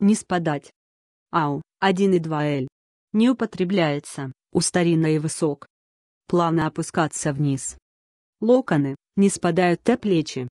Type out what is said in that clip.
Не спадать. АУ 1 и 2 Л. Не употребляется, у старинной высок. Плавно опускаться вниз. Локоны, не спадают те плечи,